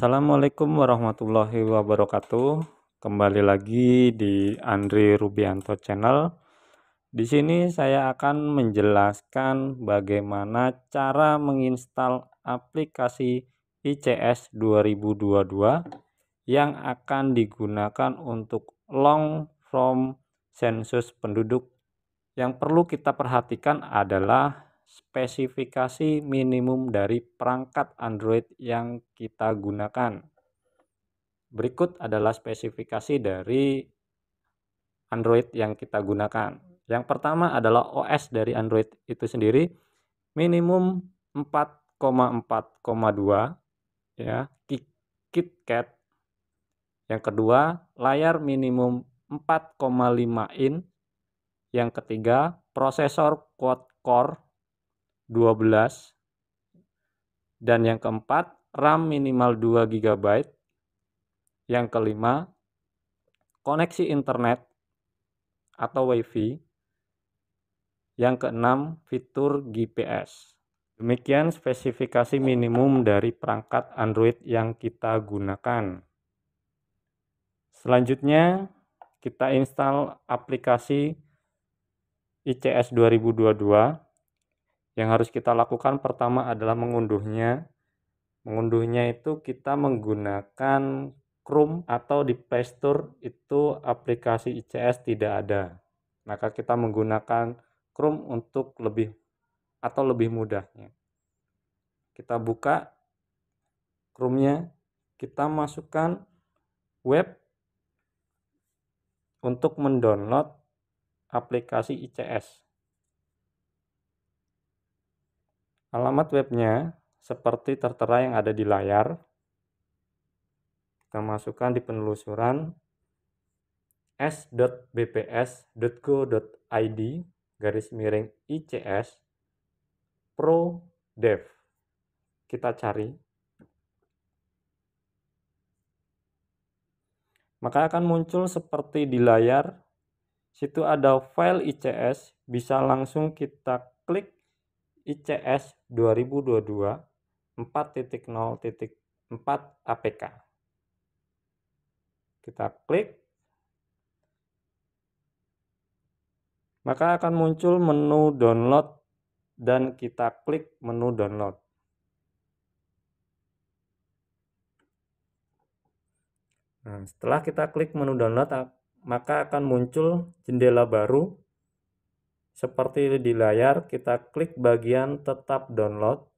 Assalamualaikum warahmatullahi wabarakatuh. Kembali lagi di Andri Rubianto Channel. Di sini saya akan menjelaskan bagaimana cara menginstal aplikasi ICS 2022 yang akan digunakan untuk long from sensus penduduk. Yang perlu kita perhatikan adalah spesifikasi minimum dari perangkat Android yang kita gunakan. Berikut adalah spesifikasi dari Android yang kita gunakan. Yang pertama adalah OS dari Android itu sendiri minimum 4,4,2 ya KitKat. Yang kedua, layar minimum 4,5 in. Yang ketiga, prosesor quad core 12 dan yang keempat RAM minimal 2 GB yang kelima koneksi internet atau WiFi yang keenam fitur GPS demikian spesifikasi minimum dari perangkat Android yang kita gunakan selanjutnya kita install aplikasi ICS 2022 yang harus kita lakukan pertama adalah mengunduhnya. Mengunduhnya itu kita menggunakan Chrome atau di Play Store itu aplikasi ICS tidak ada. Maka kita menggunakan Chrome untuk lebih atau lebih mudahnya. Kita buka Chrome-nya, kita masukkan web untuk mendownload aplikasi ICS. Alamat webnya seperti tertera yang ada di layar. Kita masukkan di penelusuran s.bps.go.id garis miring ICS Pro Dev. Kita cari. Maka akan muncul seperti di layar. Situ ada file ICS, bisa langsung kita klik ICS 2022 4.0.4 APK. Kita klik. Maka akan muncul menu download dan kita klik menu download. Nah, setelah kita klik menu download, maka akan muncul jendela baru seperti di layar, kita klik bagian tetap download.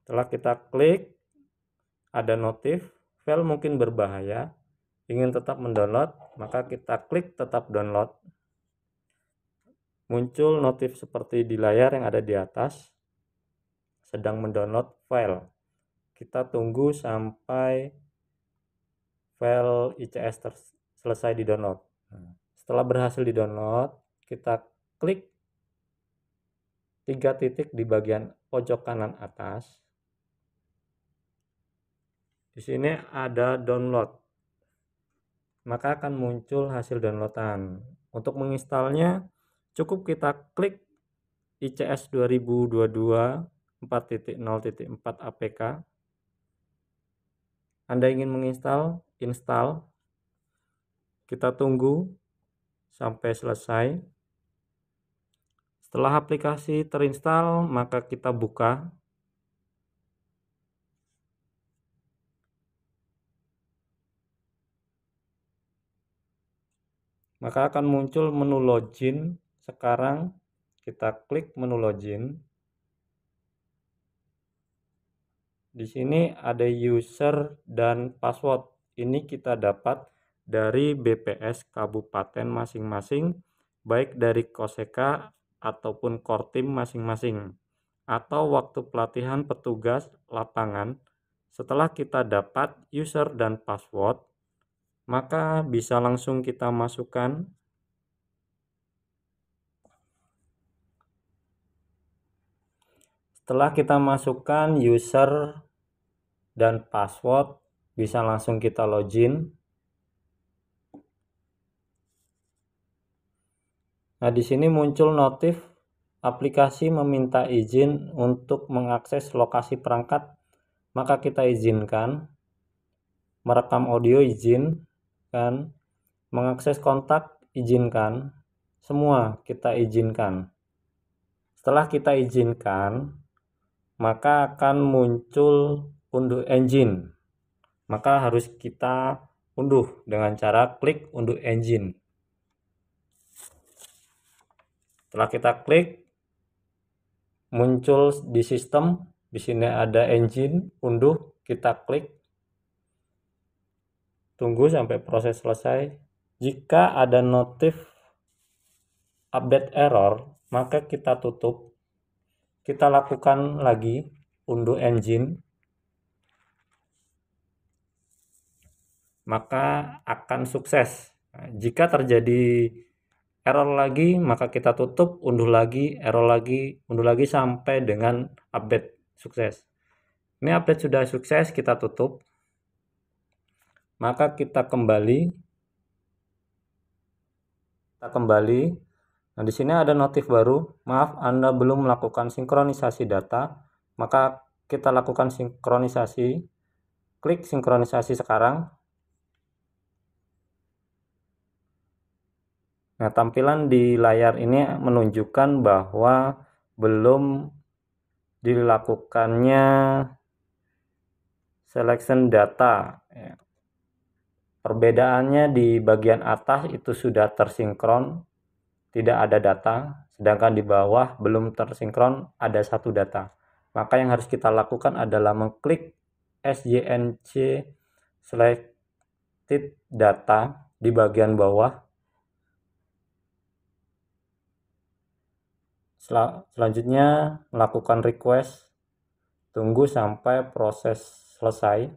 Setelah kita klik, ada notif, file mungkin berbahaya, ingin tetap mendownload, maka kita klik tetap download. Muncul notif seperti di layar yang ada di atas, sedang mendownload file. Kita tunggu sampai file ICS selesai di download. Hmm. Setelah berhasil di-download, kita klik tiga titik di bagian pojok kanan atas. Di sini ada download. Maka akan muncul hasil downloadan. Untuk menginstalnya, cukup kita klik ICS 2022 4.0.4 APK. Anda ingin menginstal, install. Kita tunggu sampai selesai. Setelah aplikasi terinstall, maka kita buka. Maka akan muncul menu login. Sekarang kita klik menu login. Di sini ada user dan password. Ini kita dapat dari BPS kabupaten masing-masing, baik dari Koseka ataupun Kortim masing-masing, atau waktu pelatihan petugas lapangan. Setelah kita dapat user dan password, maka bisa langsung kita masukkan Setelah kita masukkan user dan password, bisa langsung kita login. Nah, di sini muncul notif aplikasi meminta izin untuk mengakses lokasi perangkat, maka kita izinkan merekam audio izin kan mengakses kontak izinkan semua kita izinkan setelah kita izinkan maka akan muncul unduh engine maka harus kita unduh dengan cara klik unduh engine Setelah kita klik, muncul di sistem, di sini ada engine, unduh, kita klik. Tunggu sampai proses selesai. Jika ada notif update error, maka kita tutup. Kita lakukan lagi, unduh engine. Maka akan sukses. Jika terjadi error lagi maka kita tutup unduh lagi error lagi unduh lagi sampai dengan update sukses ini update sudah sukses kita tutup maka kita kembali kita kembali nah di sini ada notif baru maaf Anda belum melakukan sinkronisasi data maka kita lakukan sinkronisasi klik sinkronisasi sekarang Nah, tampilan di layar ini menunjukkan bahwa belum dilakukannya selection data. Ya. Perbedaannya di bagian atas itu sudah tersinkron, tidak ada data, sedangkan di bawah belum tersinkron, ada satu data. Maka yang harus kita lakukan adalah mengklik SJNC selected data di bagian bawah Sel selanjutnya lakukan request tunggu sampai proses selesai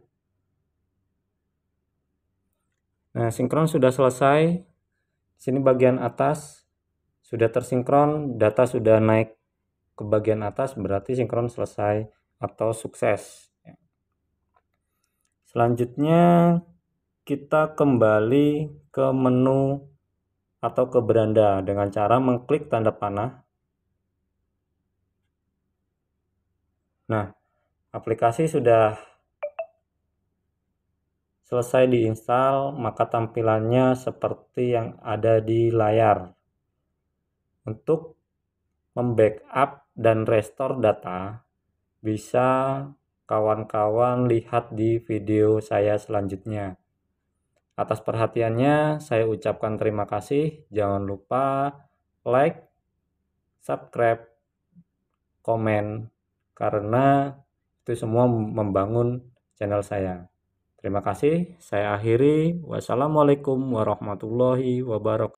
nah sinkron sudah selesai sini bagian atas sudah tersinkron data sudah naik ke bagian atas berarti sinkron selesai atau sukses selanjutnya kita kembali ke menu atau ke beranda dengan cara mengklik tanda panah Nah, aplikasi sudah selesai diinstal, maka tampilannya seperti yang ada di layar. Untuk membackup dan restore data, bisa kawan-kawan lihat di video saya selanjutnya. Atas perhatiannya, saya ucapkan terima kasih. Jangan lupa like, subscribe, komen, karena itu semua membangun channel saya. Terima kasih, saya akhiri. Wassalamualaikum warahmatullahi wabarakatuh.